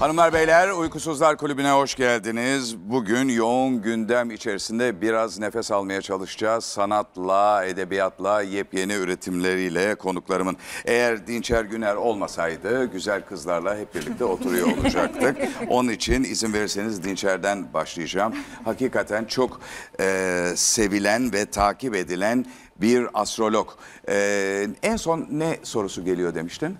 Hanımlar beyler Uykusuzlar Kulübü'ne hoş geldiniz. Bugün yoğun gündem içerisinde biraz nefes almaya çalışacağız. Sanatla, edebiyatla, yepyeni üretimleriyle konuklarımın. Eğer Dinçer Güner olmasaydı güzel kızlarla hep birlikte oturuyor olacaktık. Onun için izin verirseniz Dinçer'den başlayacağım. Hakikaten çok e, sevilen ve takip edilen bir astrolog. E, en son ne sorusu geliyor demiştin?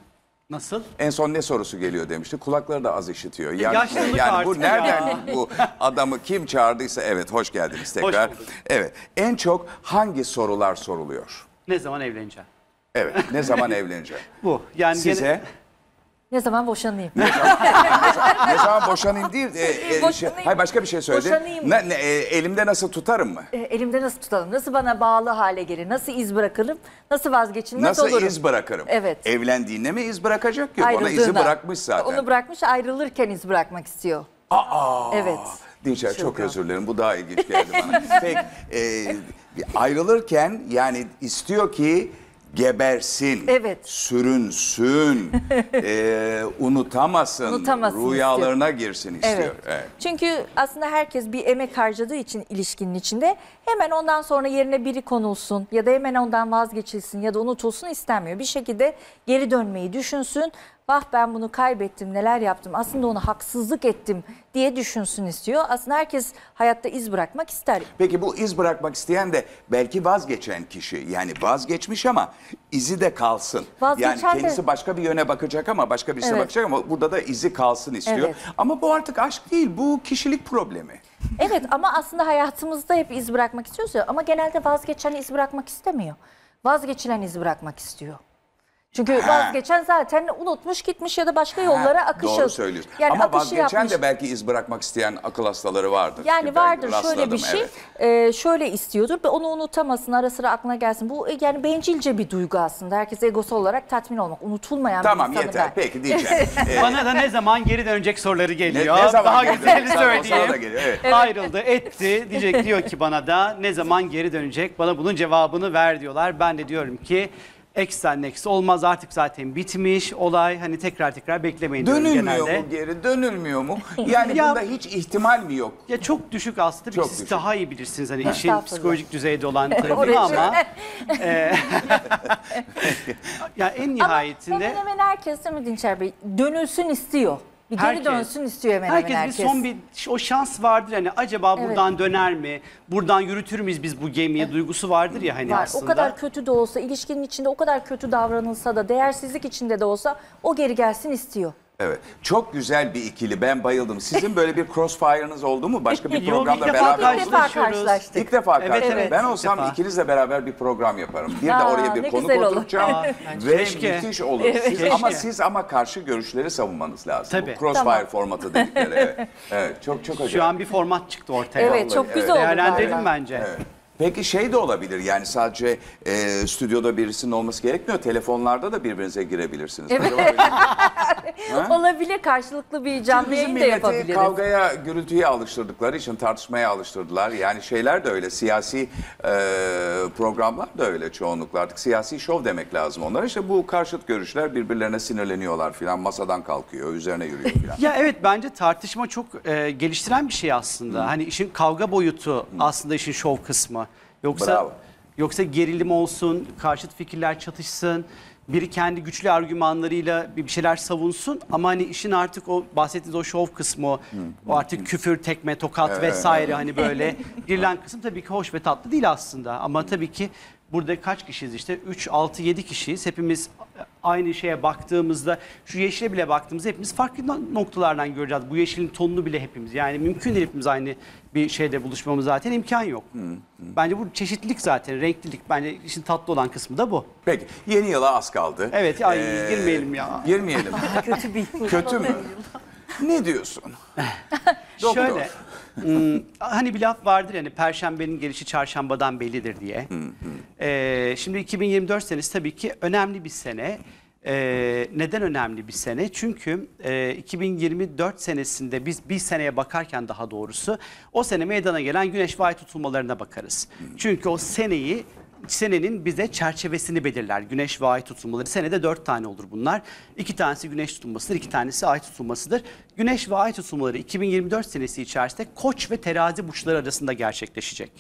Nasıl? En son ne sorusu geliyor demişti. Kulakları da az işitiyor. Yani, Yaşlılık yani bu nereden ya. bu adamı kim çağırdıysa evet hoş geldiniz tekrar. Hoş bulduk. evet. En çok hangi sorular soruluyor? Ne zaman evleneceğim? Evet. Ne zaman evleneceğim? Bu. Yani Size gene... Ne zaman boşanayım? ne zaman, ne zaman boşanayım değil. E, e, Şey, hayır başka bir şey söyledi. Boşanayım. Ne, ne, e, elimde nasıl tutarım mı? E, elimde nasıl tutalım? Nasıl bana bağlı hale gelir? Nasıl iz bırakırım? Nasıl vazgeçilmez nasıl olurum? Nasıl iz bırakırım? Evet. Evlendiğinde mi iz bırakacak yok? Ona izi bırakmış zaten. Onu bırakmış ayrılırken iz bırakmak istiyor. Aa! Evet. Dinçer çok, çok özür dilerim. Bu daha ilginç geldi bana. Peki e, ayrılırken yani istiyor ki gebersin, evet. sürünsün, e, unutamasın, unutamasın rüyalarına istiyor. girsin istiyor. Evet. Evet. Çünkü aslında herkes bir emek harcadığı için ilişkinin içinde hemen ondan sonra yerine biri konulsun ya da hemen ondan vazgeçilsin ya da unutulsun istenmiyor. Bir şekilde geri dönmeyi düşünsün bah ben bunu kaybettim neler yaptım aslında ona haksızlık ettim diye düşünsün istiyor. Aslında herkes hayatta iz bırakmak ister. Peki bu iz bırakmak isteyen de belki vazgeçen kişi yani vazgeçmiş ama izi de kalsın. Vazgeçen yani kendisi de... başka bir yöne bakacak ama başka birisine evet. bakacak ama burada da izi kalsın istiyor. Evet. Ama bu artık aşk değil bu kişilik problemi. Evet ama aslında hayatımızda hep iz bırakmak istiyoruz ya ama genelde vazgeçen iz bırakmak istemiyor. Vazgeçilen iz bırakmak istiyor. Çünkü vazgeçen zaten unutmuş gitmiş ya da başka yollara akışır. Doğru söylüyorsun. Yani Ama akışı vazgeçen yapmış. de belki iz bırakmak isteyen akıl hastaları vardır. Yani ben vardır şöyle bir şey. Evet. E, şöyle istiyordur ve onu unutamasın ara sıra aklına gelsin. Bu e, yani bencilce bir duygu aslında. Herkes egosu olarak tatmin olmak. Unutulmayan Tamam bir insanı yeter ben. peki diyeceğim. Ee, Bana da ne zaman geri dönecek soruları geliyor. ne zaman Daha geri güzeli söyleyeyim. da geliyor, evet. Ayrıldı, etti. Diyecek diyor ki bana da ne zaman geri dönecek? Bana bunun cevabını ver diyorlar. Ben de diyorum ki eksen neksi olmaz artık zaten bitmiş olay hani tekrar tekrar beklemeyin Dönülmüyor genelde. mu geri? Dönülmüyor mu? Yani Ya- bunda hiç ihtimal mi yok? Ya çok düşük aslında Çok siz düşük. daha iyi bilirsiniz hani işin psikolojik düzeyde olan tarafını ama e, ya en Ama nihayetinde hemen hemen herkes değil mi Dinçer Bey? Dönülsün istiyor. Bir geri herkes, dönsün istiyor hemen herkes. Hemen herkes bir son bir o şans vardır hani acaba evet. buradan döner mi? Buradan yürütür müyüz biz bu gemiye evet. duygusu vardır ya hani Var. aslında. O kadar kötü de olsa ilişkinin içinde o kadar kötü davranılsa da değersizlik içinde de olsa o geri gelsin istiyor. Evet. Çok güzel bir ikili. Ben bayıldım. Sizin böyle bir crossfire'ınız oldu mu? Başka bir programla ilk beraber... karşılaştık. İlk defa Evet, karşılaştık. evet, Ben olsam defa. ikinizle beraber bir program yaparım. Bir de oraya bir konu konuk oturtacağım. Ve keşke. müthiş olur. Siz, Ama siz ama karşı görüşleri savunmanız lazım. Tabii. Bu crossfire Tamam. formatı dedikleri. Evet. evet. Çok çok acayip. Şu an bir format çıktı ortaya. Evet çok güzel oldu. Değerlendirelim galiba. bence. Peki şey de olabilir yani sadece e, stüdyoda birisinin olması gerekmiyor. Telefonlarda da birbirinize girebilirsiniz. Evet. Olabilir karşılıklı bir canlı yayın da yapabiliriz. kavgaya, gürültüye alıştırdıkları için tartışmaya alıştırdılar. Yani şeyler de öyle, siyasi e, programlar da öyle çoğunlukla artık. Siyasi şov demek lazım onlara. İşte bu karşıt görüşler birbirlerine sinirleniyorlar filan. Masadan kalkıyor, üzerine yürüyor filan. Ya evet bence tartışma çok e, geliştiren bir şey aslında. Hani işin kavga boyutu aslında işin şov kısmı. Yoksa Bravo. yoksa gerilim olsun, karşıt fikirler çatışsın biri kendi güçlü argümanlarıyla bir şeyler savunsun ama hani işin artık o bahsettiğiniz o şov kısmı o, artık küfür, tekme, tokat vesaire hani böyle girilen kısım tabii ki hoş ve tatlı değil aslında ama tabii ki Burada kaç kişiyiz işte? 3, 6, 7 kişiyiz. Hepimiz aynı şeye baktığımızda, şu yeşile bile baktığımızda hepimiz farklı noktalardan göreceğiz. Bu yeşilin tonunu bile hepimiz. Yani mümkün değil hepimiz aynı bir şeyde buluşmamız zaten imkan yok. Hı, hı. Bence bu çeşitlilik zaten, renklilik. Bence işin tatlı olan kısmı da bu. Peki, yeni yıla az kaldı. Evet, ay, ee, girmeyelim ya. Girmeyelim. Kötü bir Kötü mü? ne diyorsun? Şöyle, Hmm, hani bir laf vardır yani perşembenin gelişi çarşambadan bellidir diye. Hmm, hmm. Ee, şimdi 2024 senesi tabii ki önemli bir sene. Ee, neden önemli bir sene? Çünkü e, 2024 senesinde biz bir seneye bakarken daha doğrusu o sene meydana gelen güneş ve ay tutulmalarına bakarız. Hmm. Çünkü o seneyi senenin bize çerçevesini belirler. Güneş ve ay tutulmaları. Senede dört tane olur bunlar. İki tanesi güneş tutulmasıdır, iki tanesi ay tutulmasıdır. Güneş ve ay tutulmaları 2024 senesi içerisinde koç ve terazi burçları arasında gerçekleşecek.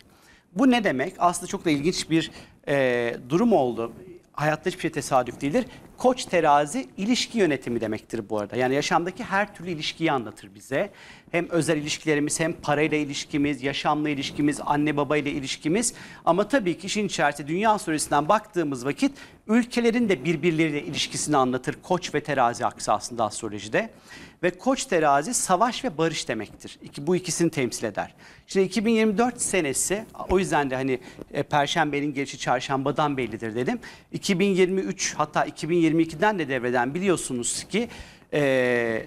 Bu ne demek? Aslında çok da ilginç bir e, durum oldu hayatta hiçbir şey tesadüf değildir. Koç terazi ilişki yönetimi demektir bu arada. Yani yaşamdaki her türlü ilişkiyi anlatır bize. Hem özel ilişkilerimiz hem parayla ilişkimiz, yaşamla ilişkimiz, anne babayla ilişkimiz. Ama tabii ki işin içerisinde dünya süresinden baktığımız vakit Ülkelerin de birbirleriyle ilişkisini anlatır koç ve terazi aksı aslında astrolojide. Ve koç terazi savaş ve barış demektir. İki, bu ikisini temsil eder. Şimdi 2024 senesi o yüzden de hani e, perşembenin gelişi çarşambadan bellidir dedim. 2023 hatta 2022'den de devreden biliyorsunuz ki e,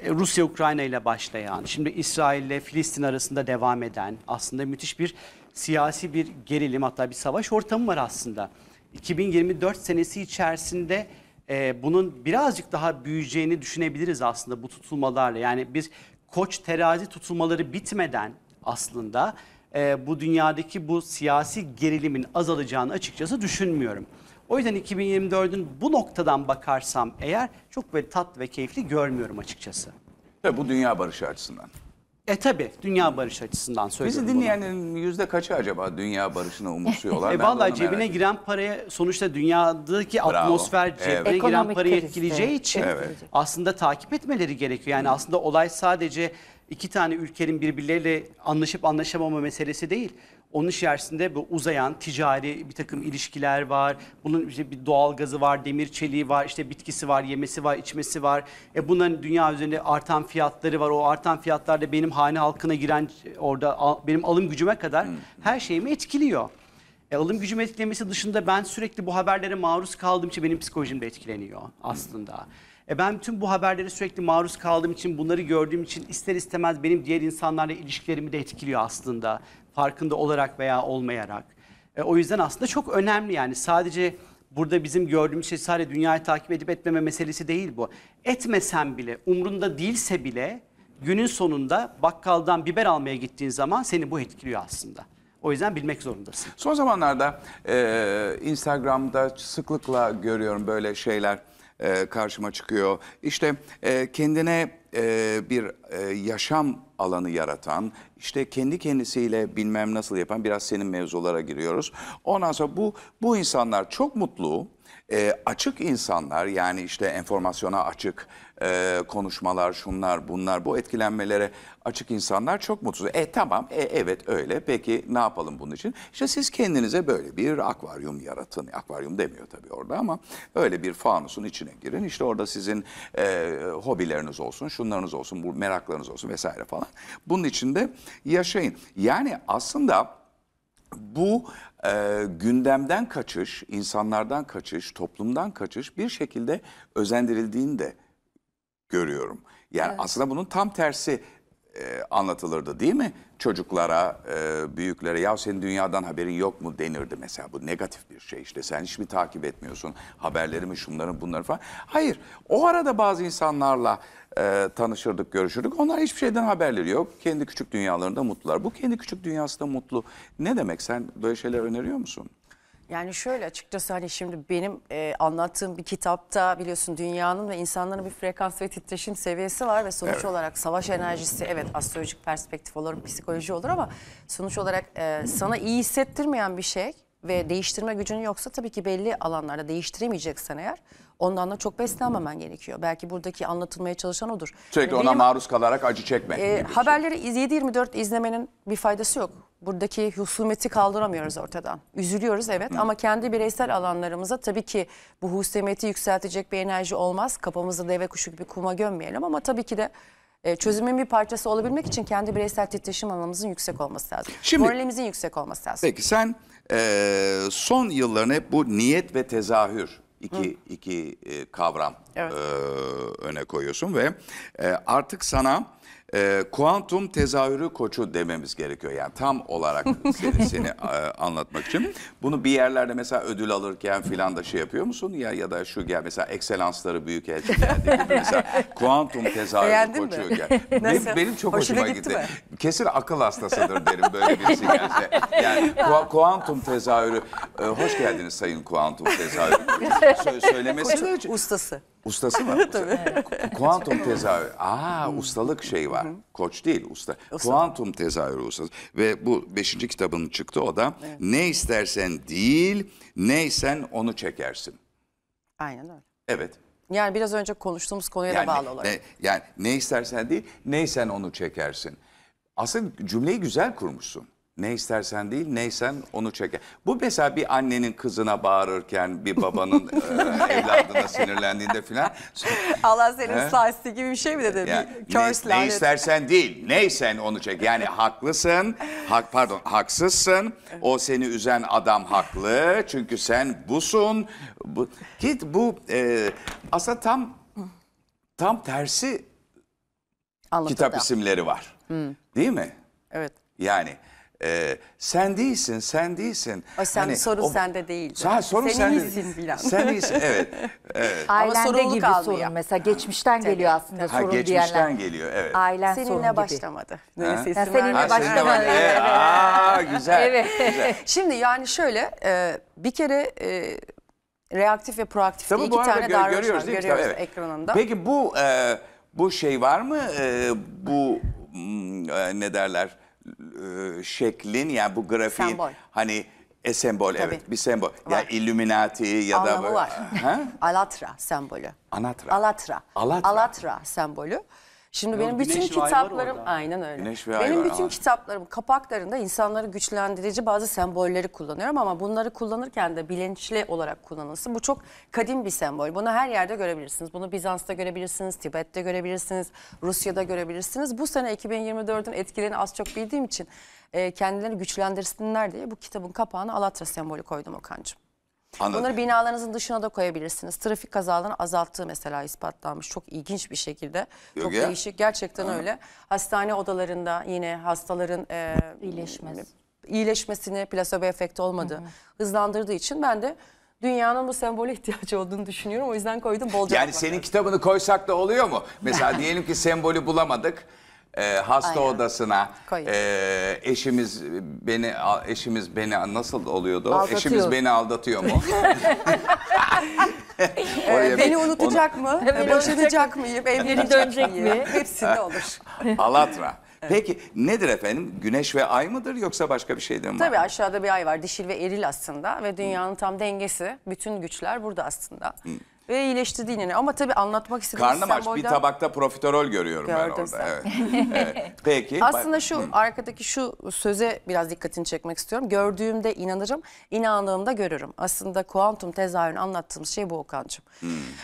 Rusya-Ukrayna ile başlayan, şimdi İsrail ile Filistin arasında devam eden aslında müthiş bir siyasi bir gerilim hatta bir savaş ortamı var aslında. 2024 senesi içerisinde e, bunun birazcık daha büyüyeceğini düşünebiliriz aslında bu tutulmalarla. Yani bir koç terazi tutulmaları bitmeden aslında e, bu dünyadaki bu siyasi gerilimin azalacağını açıkçası düşünmüyorum. O yüzden 2024'ün bu noktadan bakarsam eğer çok böyle tat ve keyifli görmüyorum açıkçası. Ve bu dünya barışı açısından. E tabi dünya barış açısından söylüyorum Bizi dinleyenlerin yüzde kaçı acaba dünya barışına umursuyorlar? e valla cebine giren paraya sonuçta dünyadaki Bravo. atmosfer cebine Evet. giren paraya etkileyeceği için Evet. aslında takip etmeleri gerekiyor. Yani aslında olay sadece iki tane ülkenin birbirleriyle anlaşıp anlaşamama meselesi değil. Onun içerisinde bu uzayan ticari bir takım ilişkiler var. Bunun işte bir doğal gazı var, demir çeliği var, işte bitkisi var, yemesi var, içmesi var. E bunların dünya üzerinde artan fiyatları var. O artan fiyatlar da benim hane halkına giren orada benim alım gücüme kadar her şeyimi etkiliyor. E, alım gücüm etkilemesi dışında ben sürekli bu haberlere maruz kaldığım için benim psikolojim de etkileniyor aslında. Hmm. E ben tüm bu haberlere sürekli maruz kaldığım için, bunları gördüğüm için ister istemez benim diğer insanlarla ilişkilerimi de etkiliyor aslında. Farkında olarak veya olmayarak. E o yüzden aslında çok önemli yani sadece burada bizim gördüğümüz şey sadece dünyayı takip edip etmeme meselesi değil bu. Etmesen bile, umrunda değilse bile günün sonunda bakkaldan biber almaya gittiğin zaman seni bu etkiliyor aslında. O yüzden bilmek zorundasın. Son zamanlarda e, Instagram'da sıklıkla görüyorum böyle şeyler e, karşıma çıkıyor. İşte e, kendine e, bir e, yaşam alanı yaratan, işte kendi kendisiyle bilmem nasıl yapan biraz senin mevzulara giriyoruz. Ondan sonra bu bu insanlar çok mutlu, e, açık insanlar yani işte enformasyona açık, e, konuşmalar, şunlar, bunlar, bu etkilenmelere açık insanlar çok mutsuz. E tamam, e, evet öyle. Peki ne yapalım bunun için? İşte siz kendinize böyle bir akvaryum yaratın. Akvaryum demiyor tabii orada ama öyle bir fanusun içine girin. İşte orada sizin e, hobileriniz olsun, şunlarınız olsun, bu meraklarınız olsun vesaire falan. Bunun içinde yaşayın. Yani aslında bu e, gündemden kaçış, insanlardan kaçış, toplumdan kaçış bir şekilde özendirildiğini de görüyorum. Yani evet. aslında bunun tam tersi e, anlatılırdı değil mi? Çocuklara, e, büyüklere ya senin dünyadan haberin yok mu denirdi mesela. Bu negatif bir şey işte sen hiç mi takip etmiyorsun haberlerimi şunların bunları falan. Hayır o arada bazı insanlarla e, tanışırdık görüşürdük. Onlar hiçbir şeyden haberleri yok. Kendi küçük dünyalarında mutlular. Bu kendi küçük dünyasında mutlu. Ne demek sen böyle şeyler öneriyor musun? Yani şöyle açıkçası hani şimdi benim e, anlattığım bir kitapta biliyorsun dünyanın ve insanların bir frekans ve titreşim seviyesi var ve sonuç evet. olarak savaş enerjisi evet astrolojik perspektif olur, psikoloji olur ama sonuç olarak e, sana iyi hissettirmeyen bir şey ve değiştirme gücün yoksa tabii ki belli alanlarda değiştiremeyeceksen eğer ondan da çok beslenmemen gerekiyor. Belki buradaki anlatılmaya çalışan odur. Sürekli yani ona benim, maruz kalarak acı çekme. E, şey. haberleri 7-24 izlemenin bir faydası yok buradaki husumeti kaldıramıyoruz ortadan. Üzülüyoruz evet ama kendi bireysel alanlarımıza tabii ki bu husumeti yükseltecek bir enerji olmaz. Kafamızı deve kuşu gibi kuma gömmeyelim ama tabii ki de e, çözümün bir parçası olabilmek için kendi bireysel titreşim alanımızın yüksek olması lazım. Şimdi, Moralimizin yüksek olması lazım. Peki sen e, son yıllarını hep bu niyet ve tezahür iki, iki e, kavram evet. e, öne koyuyorsun ve e, artık sana e, kuantum tezahürü koçu dememiz gerekiyor. Yani tam olarak seni, seni e, anlatmak için. Bunu bir yerlerde mesela ödül alırken filan da şey yapıyor musun? Ya ya da şu gel mesela ekselansları büyük elçi geldi. mesela kuantum tezahürü Beğendin koçu mi? gel. Benim, benim çok Hoşuna hoşuma gitti. gitti. Kesin akıl hastasıdır derim böyle birisi gelse. Yani ku kuantum tezahürü. E, hoş geldiniz sayın kuantum tezahürü. Sö söylemesi de... Ustası. Ustası mı? Tabii. Kuantum tezahürü. Aa hmm. ustalık şeyi var. Koç değil usta. Kuantum tezahürü ustası. Ve bu beşinci kitabının çıktı o da. Evet. Ne istersen değil, neysen onu çekersin. Aynen öyle. Evet. Yani biraz önce konuştuğumuz konuya da bağlı olarak. Ne, yani ne istersen değil, neysen onu çekersin. Aslında cümleyi güzel kurmuşsun. Ne istersen değil, neysen onu çeker. Bu mesela bir annenin kızına bağırırken, bir babanın e, evladına sinirlendiğinde filan. Allah senin sahisi gibi bir şey mi dedi? Yani, bir ne, ne istersen değil, neysen onu çek. Yani haklısın, hak, pardon haksızsın. O seni üzen adam haklı. Çünkü sen busun. Bu, git bu e, aslında tam tam tersi Anlatıda. kitap isimleri var. Hı. Hmm. Değil mi? Evet. Yani e, sen değilsin, sen değilsin. O sen hani, sorun o, sende değil. Ha, sorun sen sende. iyisin Bilal. Sen değilsin. evet. evet. Ailende gibi sorun ya. mesela geçmişten Tabii. geliyor aslında ha, sorun geçmişten diyenler. Geçmişten geliyor, evet. Ailen Seninle sorun gibi. başlamadı. Böyle ha, seninle ha, başlamadı. başlamadı. evet. Aa, güzel. Evet. güzel. Şimdi yani şöyle e, bir kere... E, Reaktif ve proaktif Tabii iki tane gö davranış görüyoruz, görüyoruz Tabii, evet. ekranında. Peki bu e, bu şey var mı? E, bu e, ne derler? E, şeklin yani bu grafiğin Sembol. hani e, sembol Tabii. evet bir sembol. Var. Yani Illuminati ya Anlamı da böyle. var. Alatra sembolü. Anatra. Alatra. Alatra. Alatra sembolü. Şimdi Yok, benim bütün kitaplarım aynen öyle. benim bütün ama. kitaplarım kapaklarında insanları güçlendirici bazı sembolleri kullanıyorum ama bunları kullanırken de bilinçli olarak kullanılsın. Bu çok kadim bir sembol. Bunu her yerde görebilirsiniz. Bunu Bizans'ta görebilirsiniz, Tibet'te görebilirsiniz, Rusya'da görebilirsiniz. Bu sene 2024'ün etkilerini az çok bildiğim için e, kendilerini güçlendirsinler diye bu kitabın kapağına Alatra sembolü koydum Okan'cığım. Anladım. Bunları binalarınızın dışına da koyabilirsiniz. Trafik kazalarını azalttığı mesela ispatlanmış. Çok ilginç bir şekilde. Yok çok ya. değişik. Gerçekten Anladım. öyle. Hastane odalarında yine hastaların e, iyileşmesi iyileşmesini plasebo efekti olmadı. Hızlandırdığı için ben de dünyanın bu sembole ihtiyacı olduğunu düşünüyorum. O yüzden koydum bolca. Yani senin kitabını koysak da oluyor mu? Mesela diyelim ki sembolü bulamadık e, hasta Aynen. odasına e, eşimiz beni eşimiz beni nasıl oluyordu? Aldatıyor. Eşimiz beni aldatıyor mu? Oraya beni bir- unutacak mı? Evet. Ee, boşanacak mıyım? Evlenecek dönecek mi? Hepsinde olur. Alatra. Peki nedir efendim? Güneş ve ay mıdır yoksa başka bir şeydir mi? Tabii aşağıda bir ay var. Dişil ve eril aslında ve dünyanın tam dengesi. Bütün güçler burada aslında. Ve iyileştirdi yine. Ama tabii anlatmak istediğim Karnım aç. Bir tabakta profiterol görüyorum ben orada. Evet. evet. Peki. Aslında şu arkadaki şu söze biraz dikkatini çekmek istiyorum. Gördüğümde inanırım, inandığımda görürüm. Aslında kuantum tezahürünü anlattığımız şey bu Okan'cığım.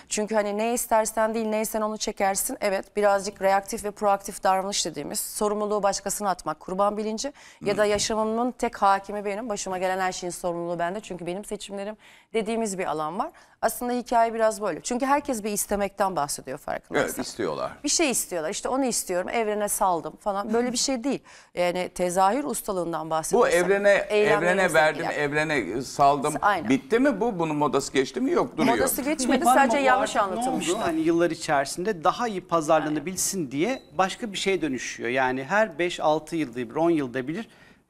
Çünkü hani ne istersen değil neysen onu çekersin. Evet birazcık reaktif ve proaktif davranış dediğimiz sorumluluğu başkasına atmak kurban bilinci ya da yaşamımın tek hakimi benim. Başıma gelen her şeyin sorumluluğu bende çünkü benim seçimlerim dediğimiz bir alan var. Aslında hikaye biraz böyle. Çünkü herkes bir istemekten bahsediyor farkındaysan. Evet istiyorlar. Bir şey istiyorlar. İşte onu istiyorum evrene saldım falan. Böyle bir şey değil. Yani tezahür ustalığından bahsediyorsun. Bu evrene evrene verdim, yani. evrene saldım. Aynen. Bitti mi bu? Bunun modası geçti mi? Yok duruyor. Modası geçmedi sadece yanlış Var. Ne oldu? Hani yıllar içerisinde daha iyi pazarlanabilsin diye başka bir şey dönüşüyor. Yani her 5-6 yılda bir, 10 yılda bir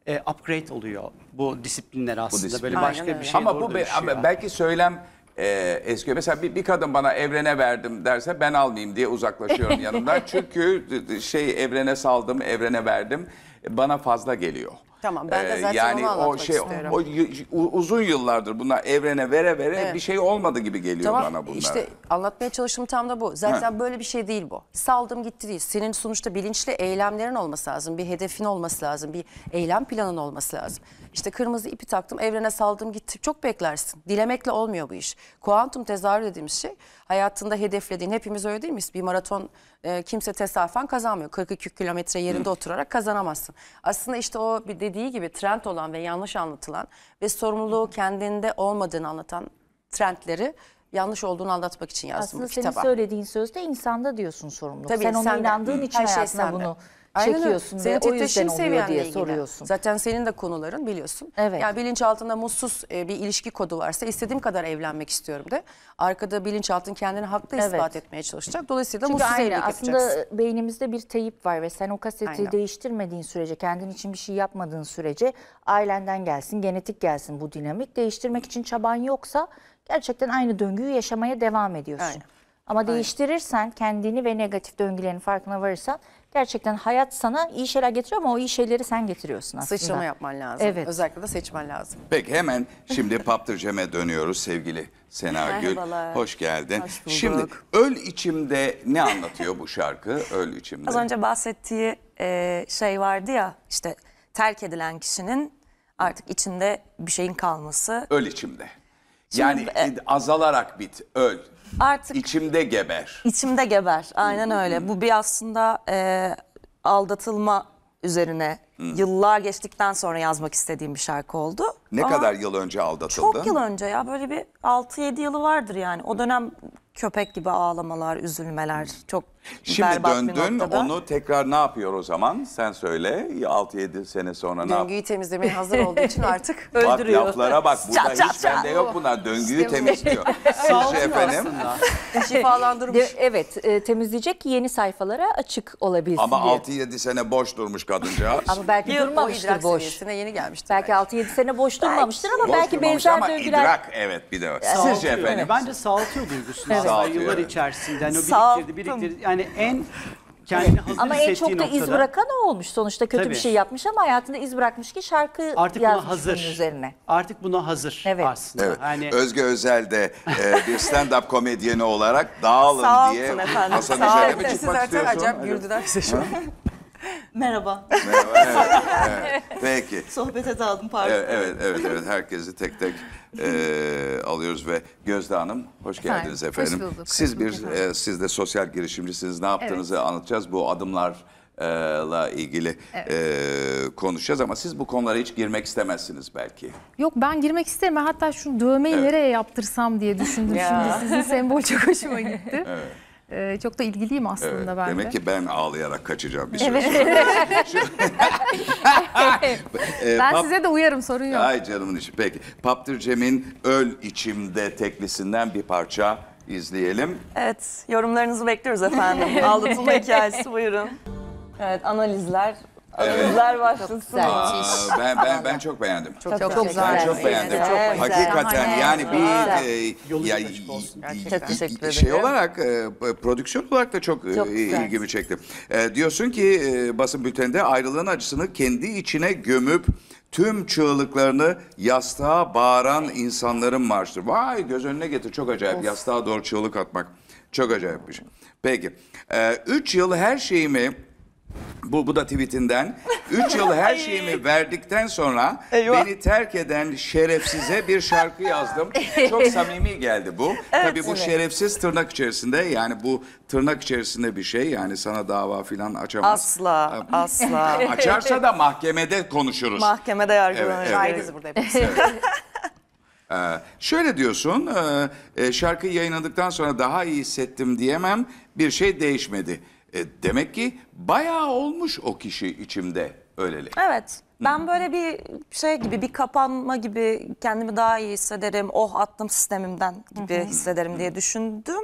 e, upgrade oluyor bu disiplinler aslında. Böyle disiplinler. başka Aynen bir şeye Ama bu be- belki söylem e, eski mesela bir, bir kadın bana evrene verdim derse ben almayayım diye uzaklaşıyorum yanımdan. Çünkü şey evrene saldım, evrene verdim bana fazla geliyor. Tamam ben de e, zaten yani onu o şey istiyorum. o uzun yıllardır buna evrene vere vere Evet. bir şey olmadı gibi geliyor bana bunlar. işte anlatmaya çalıştığım tam da bu. Zaten böyle bir şey değil bu. Saldım gitti değil. Senin sonuçta bilinçli eylemlerin olması lazım. Bir hedefin olması lazım. Bir eylem planın olması lazım. İşte kırmızı ipi taktım evrene saldım gitti. Çok beklersin. Dilemekle olmuyor bu iş. Kuantum tezahür dediğimiz şey hayatında hedeflediğin hepimiz öyle değil miyiz? Bir maraton e, kimse tesadüfen kazanmıyor. 42 kilometre yerinde oturarak kazanamazsın. Aslında işte o dediği gibi trend olan ve yanlış anlatılan ve sorumluluğu kendinde olmadığını anlatan trendleri yanlış olduğunu anlatmak için yazdım Aslında bu kitaba. Aslında senin söylediğin sözde insanda diyorsun sorumluluk. Tabii, sen ona sende. inandığın için Her şey hayatına şey sende. bunu çekiyorsun öyle. ve o yüzden oluyor diye soruyorsun. Zaten senin de konuların biliyorsun. Evet. Yani bilinçaltında mutsuz e, bir ilişki kodu varsa istediğim kadar evlenmek istiyorum de. Arkada bilinçaltın kendini haklı Evet. ispat etmeye çalışacak. Dolayısıyla Çünkü mutsuz aynı evlilik yapacaksın. aslında beynimizde bir teyip var ve sen o kaseti Aynen. değiştirmediğin sürece, kendin için bir şey yapmadığın sürece ailenden gelsin, genetik gelsin bu dinamik. Değiştirmek için çaban yoksa gerçekten aynı döngüyü yaşamaya devam ediyorsun. Aynen. Ama değiştirirsen kendini ve negatif döngülerin farkına varırsan gerçekten hayat sana iyi şeyler getiriyor ama o iyi şeyleri sen getiriyorsun aslında. Sıçrama yapman lazım. Evet. Özellikle de seçmen lazım. Peki hemen şimdi Paptırcem'e dönüyoruz sevgili Sena Gül. Merhabalar. Hoş geldin. Hoş bulduk. Şimdi Öl içimde ne anlatıyor bu şarkı? Öl içimde. Az önce bahsettiği e, şey vardı ya işte terk edilen kişinin artık içinde bir şeyin kalması. Öl İçim'de. Yani e, azalarak bit, öl artık içimde geber. İçimde geber. Aynen öyle. Bu bir aslında e, aldatılma üzerine yıllar geçtikten sonra yazmak istediğim bir şarkı oldu. Ne Ama kadar yıl önce aldatıldı? Çok yıl önce ya böyle bir 6-7 yılı vardır yani. O dönem köpek gibi ağlamalar, üzülmeler çok Şimdi Berbat döndün onu tekrar ne yapıyor o zaman? Sen söyle 6-7 sene sonra ne Döngüyü temizlemeye hazır olduğu için artık öldürüyor. Bak laflara bak burada çat, hiç bende yok bunlar döngüyü temizliyor. Sağ olun efendim. Şifalandırmış. De, evet e, temizleyecek yeni sayfalara açık olabilsin Ama diye. 6-7 sene boş durmuş kadıncağız. ama belki Yıl, durmamıştır boş. yeni gelmiştir. Belki, belki. 6-7 sene boş durmamıştır ama boş belki benzer ama döngüler. idrak evet bir de. Sizce efendim? Bence sağaltıyor duygusunu. Evet. Yıllar içerisinde hani o biriktirdi biriktirdi. Yani yani en kendini hazır ama en çok da iz bırakan o olmuş. Sonuçta kötü tabii, bir şey yapmış ama hayatında iz bırakmış ki şarkı artık yazmış buna hazır. bunun üzerine. Artık buna hazır evet. aslında. Evet. Yani... Özge Özel de e, bir stand-up komedyeni olarak dağılın Sağ diye efendim. Hasan Özel'e mi Siz zaten acayip güldüler size şu an. Merhaba. Merhaba. Evet, evet. Peki. Sohbete daldım pardon. Evet, evet, evet, evet. Herkesi tek tek e, alıyoruz ve Gözde Hanım hoş geldiniz efendim. Hoş bulduk. Siz hoş bulduk bir e, siz de sosyal girişimcisiniz. Ne yaptığınızı evet. anlatacağız. Bu adımlar la ilgili evet. e, konuşacağız ama siz bu konulara hiç girmek istemezsiniz belki. Yok ben girmek isterim. Hatta şu dövmeyi evet. nereye yaptırsam diye düşündüm ya. şimdi. Sizin sembol çok hoşuma gitti. Evet. Ee, çok da ilgiliyim aslında evet, ben Demek de. ki ben ağlayarak kaçacağım bir süre evet. Şey. Ee, ben Pap size de uyarım sorun yok. Ay canımın işi. Peki Paptırcem'in Öl İçimde teklisinden bir parça izleyelim. Evet yorumlarınızı bekliyoruz efendim. Aldatılma hikayesi buyurun. Evet analizler Kızlar başlasın. Aa, ben ben ben çok beğendim. Çok, çok, güzel. Ben çok beğendim. Çok güzel. Hakikaten yani bir e, ya, Çok şey olarak e, prodüksiyon olarak da çok, e, Çok ilgimi çekti. E, diyorsun ki e, basın bülteninde ayrılığın acısını kendi içine gömüp tüm çığlıklarını yastığa bağıran insanların marşı. Vay göz önüne getir çok acayip yastığa doğru çığlık atmak. Çok acayip bir şey. Peki. E, üç yıl her şeyimi bu, bu da tweetinden. Üç yıl her şeyimi verdikten sonra Eyvah. beni terk eden şerefsize bir şarkı yazdım. Çok samimi geldi bu. Tabii bu evet. şerefsiz tırnak içerisinde yani bu tırnak içerisinde bir şey yani sana dava falan açamaz. Asla, asla. Açarsa da mahkemede konuşuruz. Mahkemede yargılanır. Evet, evet. Saygısı burada hepimiz. Ee, şöyle diyorsun, e, e, yayınladıktan sonra daha iyi hissettim diyemem, bir şey değişmedi. E, demek ki bayağı olmuş o kişi içimde öylelik. Evet. Ben böyle bir şey gibi bir kapanma gibi kendimi daha iyi hissederim. Oh attım sistemimden gibi hissederim diye düşündüm.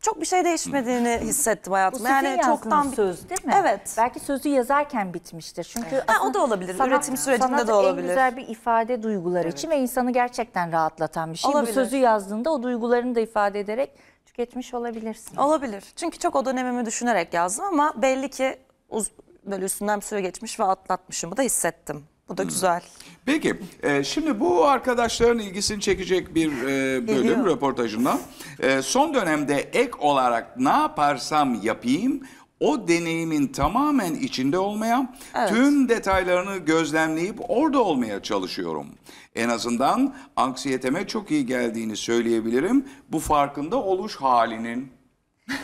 Çok bir şey değişmediğini hissettim Bu Yani çoktan bir... söz değil mi? Evet. Belki sözü yazarken bitmiştir. Çünkü Ha, o da olabilir. Üretim sürecinde sanat de olabilir. en güzel bir ifade duyguları için ve insanı gerçekten rahatlatan bir şey. Olabilir. Bu sözü yazdığında o duygularını da ifade ederek tüketmiş olabilirsin. Olabilir. Çünkü çok o dönemimi düşünerek yazdım ama belli ki uz böyle üstünden bir süre geçmiş ve atlatmışımı da hissettim. Bu da hmm. güzel. Peki, e, şimdi bu arkadaşların ilgisini çekecek bir e, bölüm Geliyor. röportajından. E, son dönemde ek olarak ne yaparsam yapayım o deneyimin tamamen içinde olmaya, evet. tüm detaylarını gözlemleyip orada olmaya çalışıyorum. En azından anksiyeteme çok iyi geldiğini söyleyebilirim bu farkında oluş halinin.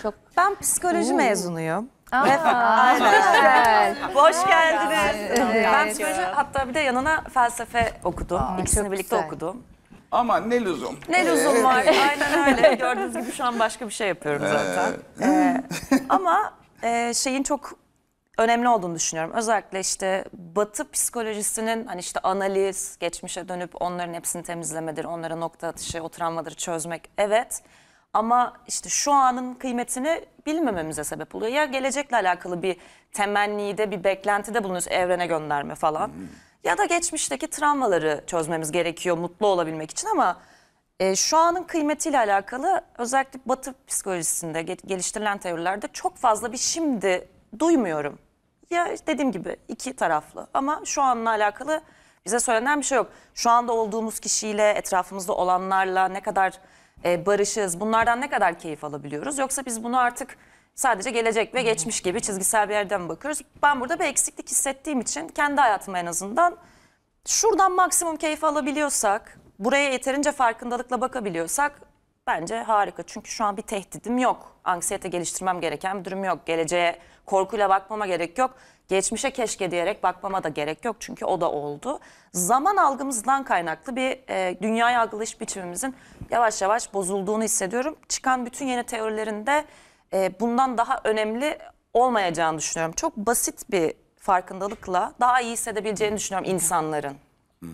Çok ben psikoloji Oo. mezunuyum. Hoş geldiniz. Ben psikoloji hatta bir de yanına felsefe okudum. Aa, İkisini birlikte güzel. okudum. Ama ne lüzum. Ne ee, lüzum var. Aynen öyle. Gördüğünüz gibi şu an başka bir şey yapıyorum ee, zaten. Hmm. Ee, ama e, şeyin çok önemli olduğunu düşünüyorum. Özellikle işte batı psikolojisinin hani işte analiz, geçmişe dönüp onların hepsini temizlemedir, onlara nokta atışı, o travmaları çözmek evet. Ama işte şu anın kıymetini bilmememize sebep oluyor. Ya gelecekle alakalı bir temennide, bir beklentide bulunuyoruz evrene gönderme falan. Hmm. Ya da geçmişteki travmaları çözmemiz gerekiyor mutlu olabilmek için ama e, şu anın kıymetiyle alakalı özellikle batı psikolojisinde geliştirilen teorilerde çok fazla bir şimdi duymuyorum. Ya dediğim gibi iki taraflı ama şu anla alakalı bize söylenen bir şey yok. Şu anda olduğumuz kişiyle, etrafımızda olanlarla ne kadar e, barışız, bunlardan ne kadar keyif alabiliyoruz? Yoksa biz bunu artık sadece gelecek ve geçmiş gibi çizgisel bir yerden bakıyoruz. Ben burada bir eksiklik hissettiğim için kendi hayatıma en azından şuradan maksimum keyif alabiliyorsak, buraya yeterince farkındalıkla bakabiliyorsak bence harika. Çünkü şu an bir tehdidim yok. Anksiyete geliştirmem gereken bir durum yok. Geleceğe korkuyla bakmama gerek yok. Geçmişe keşke diyerek bakmama da gerek yok. Çünkü o da oldu. Zaman algımızdan kaynaklı bir e, dünyaya algılayış biçimimizin yavaş yavaş bozulduğunu hissediyorum. Çıkan bütün yeni teorilerinde e, bundan daha önemli olmayacağını düşünüyorum. Çok basit bir farkındalıkla daha iyi hissedebileceğini düşünüyorum insanların.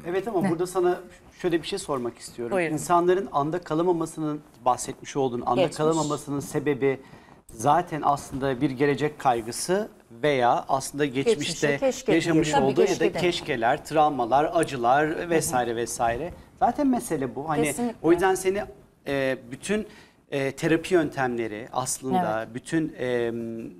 Evet ama burada sana şöyle bir şey sormak istiyorum. Buyurun. İnsanların anda kalamamasının bahsetmiş olduğun anda Geçmiş. kalamamasının sebebi zaten aslında bir gelecek kaygısı veya aslında geçmişte Geçmişe, yaşamış diyelim. olduğu Tabii ya da keşkeler, travmalar, acılar vesaire vesaire. Zaten mesele bu. Hani Kesinlikle. o yüzden seni e, bütün e, terapi yöntemleri aslında bütün e,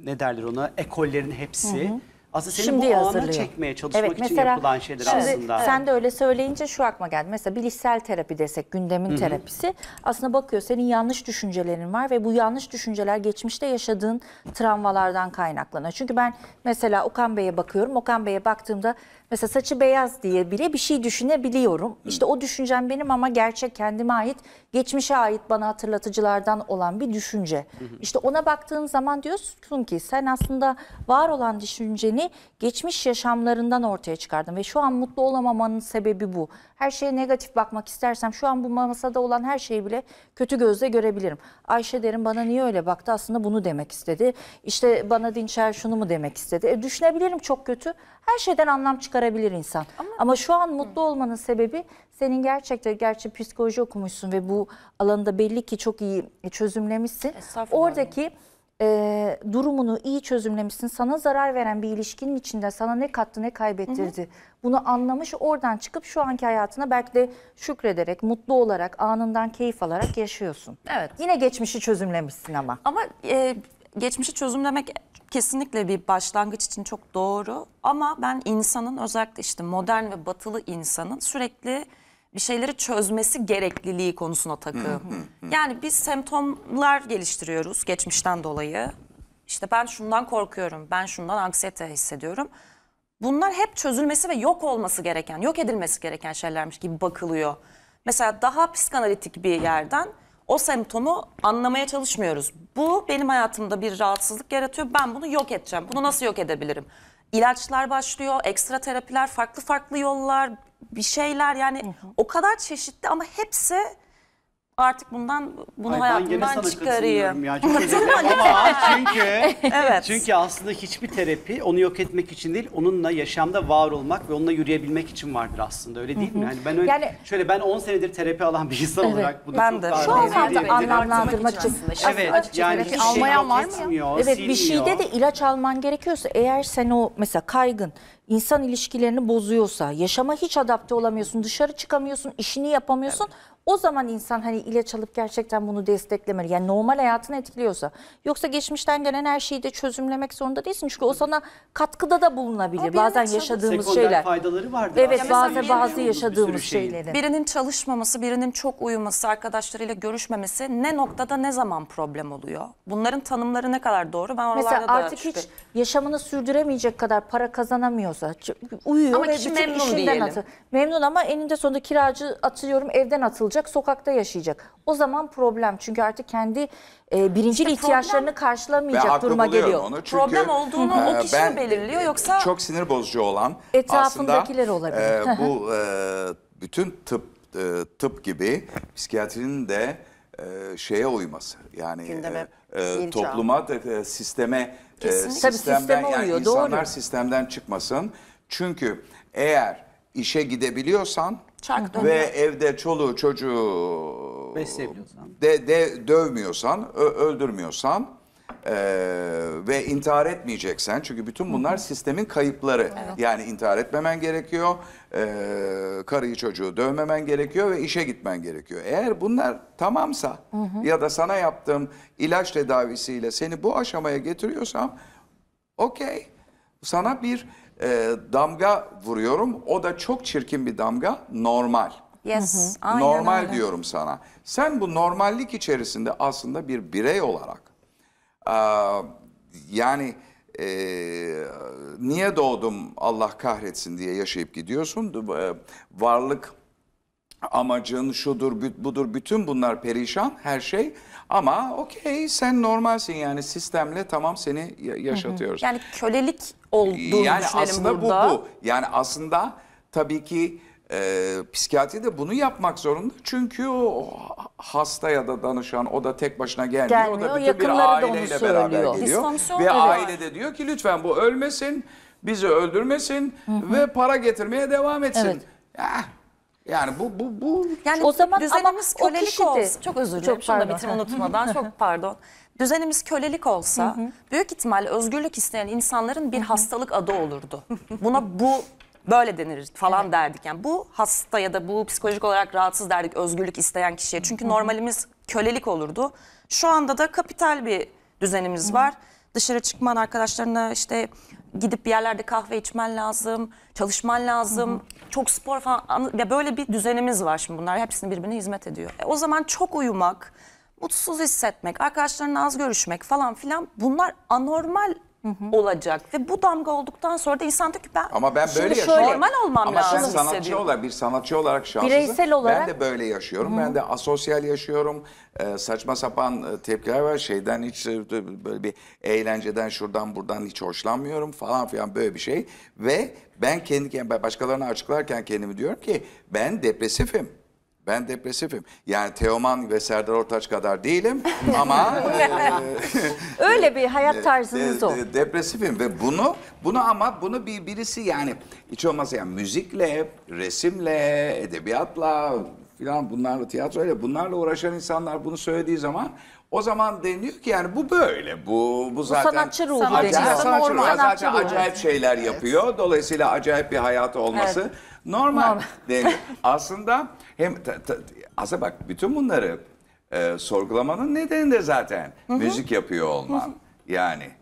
ne derler ona ekollerin hepsi Hı hı. Aslında senin şimdi bu hazırlıyor. ana çekmeye çalışmak evet, mesela, için yapılan şeyler şimdi aslında. Sen de öyle söyleyince şu akma geldi. Mesela bilişsel terapi desek gündemin Hı -hı. terapisi aslında bakıyor senin yanlış düşüncelerin var ve bu yanlış düşünceler geçmişte yaşadığın travmalardan kaynaklanıyor. Çünkü ben mesela Okan Bey'e bakıyorum. Okan Bey'e baktığımda mesela saçı beyaz diye bile bir şey düşünebiliyorum. İşte o düşüncem benim ama gerçek kendime ait, geçmişe ait bana hatırlatıcılardan olan bir düşünce. Hı hı. İşte ona baktığın zaman diyorsun ki sen aslında var olan düşünceni geçmiş yaşamlarından ortaya çıkardım ve şu an mutlu olamamanın sebebi bu. Her şeye negatif bakmak istersem şu an bu masada olan her şeyi bile kötü gözle görebilirim. Ayşe derim bana niye öyle baktı aslında bunu demek istedi. İşte bana Dinçer şunu mu demek istedi. E, düşünebilirim çok kötü. Her şeyden anlam çıkarabilir insan. Ama, Ama şu an mutlu olmanın sebebi senin gerçekten gerçi psikoloji okumuşsun ve bu alanda belli ki çok iyi çözümlemişsin. Oradaki e, durumunu iyi çözümlemişsin. Sana zarar veren bir ilişkinin içinde sana ne kattı ne kaybettirdi. Hı hı. Bunu anlamış oradan çıkıp şu anki hayatına belki de şükrederek, mutlu olarak, anından keyif alarak yaşıyorsun. Evet. Yine geçmişi çözümlemişsin ama. Ama e, geçmişi çözümlemek kesinlikle bir başlangıç için çok doğru. Ama ben insanın özellikle işte modern ve batılı insanın sürekli bir şeyleri çözmesi gerekliliği konusuna takığım. yani biz semptomlar geliştiriyoruz geçmişten dolayı. İşte ben şundan korkuyorum, ben şundan anksiyete hissediyorum. Bunlar hep çözülmesi ve yok olması gereken, yok edilmesi gereken şeylermiş gibi bakılıyor. Mesela daha psikanalitik bir yerden o semptomu anlamaya çalışmıyoruz. Bu benim hayatımda bir rahatsızlık yaratıyor. Ben bunu yok edeceğim. Bunu nasıl yok edebilirim? İlaçlar başlıyor, ekstra terapiler, farklı farklı yollar, bir şeyler yani hı hı. o kadar çeşitli ama hepsi artık bundan bunu Ay, hayatımdan çıkarayım. Ya. Çünkü, ama çünkü, evet. çünkü aslında hiçbir terapi onu yok etmek için değil, onunla yaşamda var olmak ve onunla yürüyebilmek için vardır aslında. Öyle değil Hı -hı. mi? Yani ben öyle, yani, şöyle ben 10 senedir terapi alan bir insan evet, olarak bunu ben çok de. Şu an sadece anlamlandırmak için. için. Evet, aslında yani hiçbir şey almayan var etmiyor, Evet, silmiyor. bir şeyde de ilaç alman gerekiyorsa eğer sen o mesela kaygın insan ilişkilerini bozuyorsa, yaşama hiç adapte olamıyorsun, dışarı çıkamıyorsun, işini yapamıyorsun. Evet. O zaman insan hani ilaç alıp gerçekten bunu desteklemeli. Yani normal hayatını etkiliyorsa. Yoksa geçmişten gelen her şeyi de çözümlemek zorunda değilsin. Çünkü o sana katkıda da bulunabilir. Ama bazen yaşadığımız şeyler. faydaları vardır. Evet bazen bazı, yaşadığımız şeyin. şeylerin. Birinin çalışmaması, birinin çok uyuması, arkadaşlarıyla görüşmemesi ne noktada ne zaman problem oluyor? Bunların tanımları ne kadar doğru? Ben Mesela da artık şüphe... hiç yaşamını sürdüremeyecek kadar para kazanamıyorsa uyuyor ama ve bütün memnun işinden diyelim. atılıyor. Memnun ama eninde sonunda kiracı atıyorum evden atılacak olacak, sokakta yaşayacak. O zaman problem çünkü artık kendi e, birincil İşte ihtiyaçlarını karşılamayacak duruma geliyor. onu çünkü, Problem olduğunu o kişi mi belirliyor yoksa- Çok sinir bozucu olan Etrafındakiler aslında, olabilir. e, bu e, bütün tıp e, tıp gibi psikiyatrinin de e, şeye uyması yani Gündeme, e, e topluma da, e, sisteme e, Kesinlikle. Tabii sisteme yani doğru. insanlar sistemden çıkmasın çünkü eğer işe gidebiliyorsan Çark dönüyor. Ve evde çoluğu çocuğu Besleyebiliyorsan. de, de dövmüyorsan, ö- öldürmüyorsan e, ve intihar etmeyeceksen çünkü bütün bunlar sistemin kayıpları. Yani intihar etmemen gerekiyor, e, karıyı çocuğu dövmemen gerekiyor ve işe gitmen gerekiyor. Eğer bunlar tamamsa ya da sana yaptığım ilaç tedavisiyle seni bu aşamaya getiriyorsam okey sana bir e, damga vuruyorum. O da çok çirkin bir damga normal. Yes. normal öyle. diyorum sana. Sen bu normallik içerisinde aslında bir birey olarak e, yani e, niye doğdum Allah kahretsin diye yaşayıp gidiyorsun. E, varlık amacın şudur budur bütün bunlar perişan her şey ama okey sen normalsin yani sistemle tamam seni yaşatıyoruz. Yani kölelik olduğunu yani düşünelim aslında burada. bu bu. Yani aslında tabii ki e, psikiyatri de bunu yapmak zorunda. Çünkü o hasta ya da danışan o da tek başına gelmiyor. gelmiyor o da bütün bir aileyle beraber geliyor. Disfonksiyon Ve aile de diyor ki lütfen bu ölmesin, bizi öldürmesin Hı -hı. ve para getirmeye devam etsin. Evet. Eh, yani bu bu bu yani o zaman ama kölelik o kişi de, olsun. Çok özür dilerim. Şunu da bitirme unutmadan. çok pardon düzenimiz kölelik olsa hı hı. büyük ihtimalle özgürlük isteyen insanların bir hı hı. hastalık adı olurdu. Buna bu böyle denir falan evet. derdik. Yani bu hasta ya da bu psikolojik olarak rahatsız derdik özgürlük isteyen kişiye. Çünkü hı hı. normalimiz kölelik olurdu. Şu anda da kapital bir düzenimiz hı hı. var. Dışarı çıkman arkadaşlarına işte gidip bir yerlerde kahve içmen lazım, çalışman lazım. Hı hı. Çok spor falan ya böyle bir düzenimiz var şimdi bunlar hepsini birbirine hizmet ediyor. E, o zaman çok uyumak mutsuz hissetmek, arkadaşlarınla az görüşmek falan filan bunlar anormal Hı hı. olacak ve bu damga olduktan sonra da insan diyor ki ben ama ben böyle şöyle, normal olmam ama lazım. Ama sen sanatçı olarak bir sanatçı olarak şanslısın. Bireysel olarak. Ben de böyle yaşıyorum. Hı. Ben de asosyal yaşıyorum. Ee, saçma sapan e, tepkiler var. Şeyden hiç e, böyle bir eğlenceden şuradan buradan hiç hoşlanmıyorum falan filan böyle bir şey. Ve ben kendi başkalarına açıklarken kendimi diyorum ki ben depresifim. Ben depresifim. Yani Teoman ve Serdar Ortaç kadar değilim ama e, öyle bir hayat e, tarzınız e, o. De, depresifim ve bunu bunu ama bunu bir birisi yani hiç olmazsa yani müzikle, resimle, edebiyatla filan bunlarla tiyatroyla bunlarla uğraşan insanlar bunu söylediği zaman o zaman deniyor ki yani bu böyle. Bu bu zaten sanatçı ruhu acayip, Sanatçı ruhu. sanatçı ruhu. acayip şeyler yapıyor. Dolayısıyla acayip bir hayatı olması Evet. normal Normal. aslında hem ta- ta- aslında bak bütün bunları e, sorgulamanın nedeni de zaten müzik yapıyor olman. yani